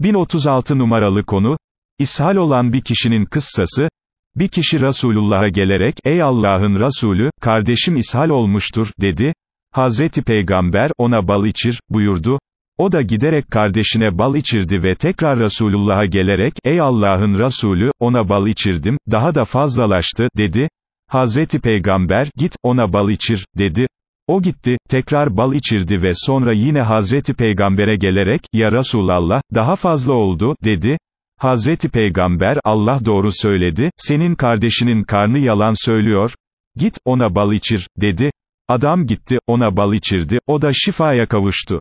1036 numaralı konu, ishal olan bir kişinin kıssası, bir kişi Resulullah'a gelerek, ey Allah'ın Resulü, kardeşim ishal olmuştur, dedi, Hazreti Peygamber, ona bal içir, buyurdu, o da giderek kardeşine bal içirdi ve tekrar Resulullah'a gelerek, ey Allah'ın Resulü, ona bal içirdim, daha da fazlalaştı, dedi, Hazreti Peygamber, git, ona bal içir, dedi, o gitti, tekrar bal içirdi ve sonra yine Hazreti Peygamber'e gelerek, ya Resulallah, daha fazla oldu, dedi. Hazreti Peygamber, Allah doğru söyledi, senin kardeşinin karnı yalan söylüyor, git, ona bal içir, dedi. Adam gitti, ona bal içirdi, o da şifaya kavuştu.